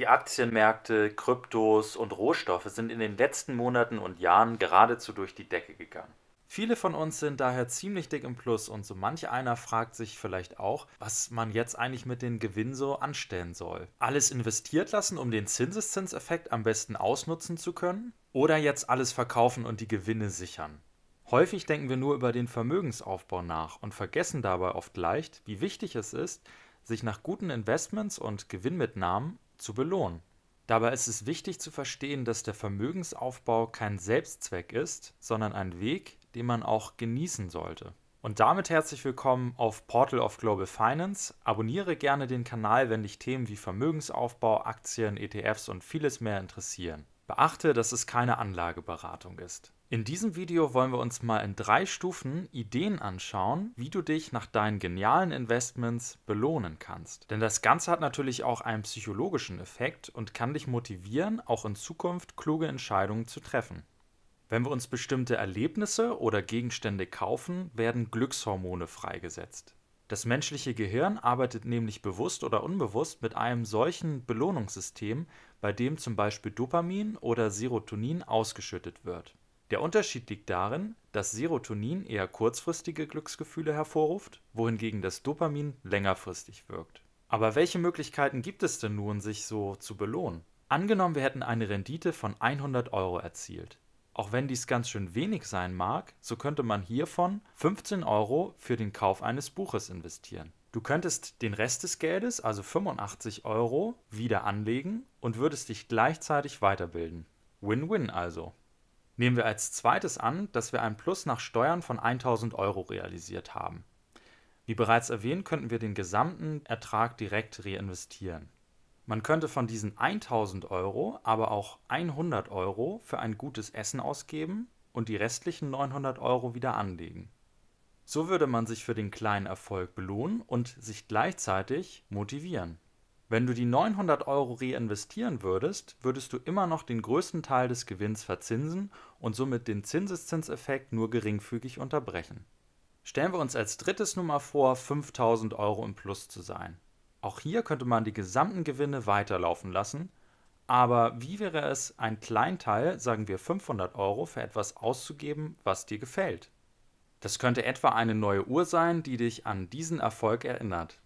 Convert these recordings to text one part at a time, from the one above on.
Die Aktienmärkte, Kryptos und Rohstoffe sind in den letzten Monaten und Jahren geradezu durch die Decke gegangen. Viele von uns sind daher ziemlich dick im Plus und so manch einer fragt sich vielleicht auch, was man jetzt eigentlich mit den Gewinnen so anstellen soll. Alles investiert lassen, um den Zinseszinseffekt am besten ausnutzen zu können? Oder jetzt alles verkaufen und die Gewinne sichern? Häufig denken wir nur über den Vermögensaufbau nach und vergessen dabei oft leicht, wie wichtig es ist, sich nach guten Investments und Gewinnmitnahmen zu belohnen. Dabei ist es wichtig zu verstehen, dass der Vermögensaufbau kein Selbstzweck ist, sondern ein Weg, den man auch genießen sollte. Und damit herzlich willkommen auf Portal of Global Finance. Abonniere gerne den Kanal, wenn dich Themen wie Vermögensaufbau, Aktien, ETFs und vieles mehr interessieren. Beachte, dass es keine Anlageberatung ist. In diesem Video wollen wir uns mal in drei Stufen Ideen anschauen, wie du dich nach deinen genialen Investments belohnen kannst. Denn das Ganze hat natürlich auch einen psychologischen Effekt und kann dich motivieren, auch in Zukunft kluge Entscheidungen zu treffen. Wenn wir uns bestimmte Erlebnisse oder Gegenstände kaufen, werden Glückshormone freigesetzt. Das menschliche Gehirn arbeitet nämlich bewusst oder unbewusst mit einem solchen Belohnungssystem, bei dem zum Beispiel Dopamin oder Serotonin ausgeschüttet wird. Der Unterschied liegt darin, dass Serotonin eher kurzfristige Glücksgefühle hervorruft, wohingegen das Dopamin längerfristig wirkt. Aber welche Möglichkeiten gibt es denn nun, sich so zu belohnen? Angenommen, wir hätten eine Rendite von 100 Euro erzielt. Auch wenn dies ganz schön wenig sein mag, so könnte man hiervon 15 Euro für den Kauf eines Buches investieren. Du könntest den Rest des Geldes, also 85 Euro, wieder anlegen und würdest dich gleichzeitig weiterbilden. Win-win also nehmen wir als zweites an, dass wir einen Plus nach Steuern von 1000 Euro realisiert haben. Wie bereits erwähnt, könnten wir den gesamten Ertrag direkt reinvestieren. Man könnte von diesen 1000 Euro aber auch 100 Euro für ein gutes Essen ausgeben und die restlichen 900 Euro wieder anlegen. So würde man sich für den kleinen Erfolg belohnen und sich gleichzeitig motivieren. Wenn du die 900 Euro reinvestieren würdest, würdest du immer noch den größten Teil des Gewinns verzinsen und somit den Zinseszinseffekt nur geringfügig unterbrechen. Stellen wir uns als drittes Nummer vor, 5000 Euro im Plus zu sein. Auch hier könnte man die gesamten Gewinne weiterlaufen lassen, aber wie wäre es, einen kleinen Teil, sagen wir 500 Euro, für etwas auszugeben, was dir gefällt? Das könnte etwa eine neue Uhr sein, die dich an diesen Erfolg erinnert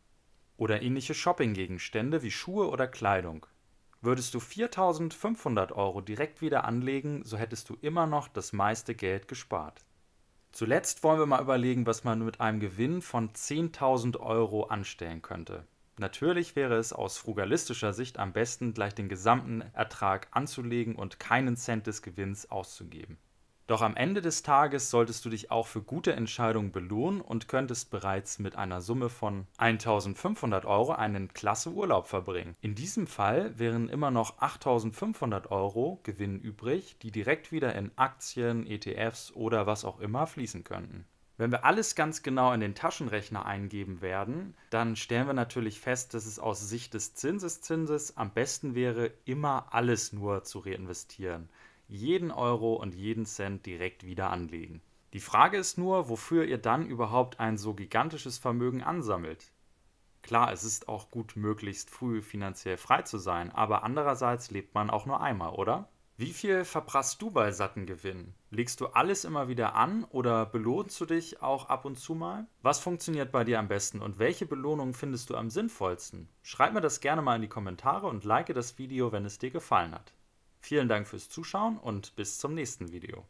oder ähnliche Shoppinggegenstände wie Schuhe oder Kleidung. Würdest du 4.500 Euro direkt wieder anlegen, so hättest du immer noch das meiste Geld gespart. Zuletzt wollen wir mal überlegen, was man mit einem Gewinn von 10.000 Euro anstellen könnte. Natürlich wäre es aus frugalistischer Sicht am besten, gleich den gesamten Ertrag anzulegen und keinen Cent des Gewinns auszugeben. Doch am Ende des Tages solltest du dich auch für gute Entscheidungen belohnen und könntest bereits mit einer Summe von 1500 Euro einen klasse Urlaub verbringen. In diesem Fall wären immer noch 8500 Euro Gewinn übrig, die direkt wieder in Aktien, ETFs oder was auch immer fließen könnten. Wenn wir alles ganz genau in den Taschenrechner eingeben werden, dann stellen wir natürlich fest, dass es aus Sicht des Zinseszinses am besten wäre, immer alles nur zu reinvestieren jeden Euro und jeden Cent direkt wieder anlegen. Die Frage ist nur, wofür ihr dann überhaupt ein so gigantisches Vermögen ansammelt. Klar, es ist auch gut, möglichst früh finanziell frei zu sein, aber andererseits lebt man auch nur einmal, oder? Wie viel verprasst du bei satten Gewinnen? Legst du alles immer wieder an oder belohnst du dich auch ab und zu mal? Was funktioniert bei dir am besten und welche Belohnung findest du am sinnvollsten? Schreib mir das gerne mal in die Kommentare und like das Video, wenn es dir gefallen hat. Vielen Dank fürs Zuschauen und bis zum nächsten Video.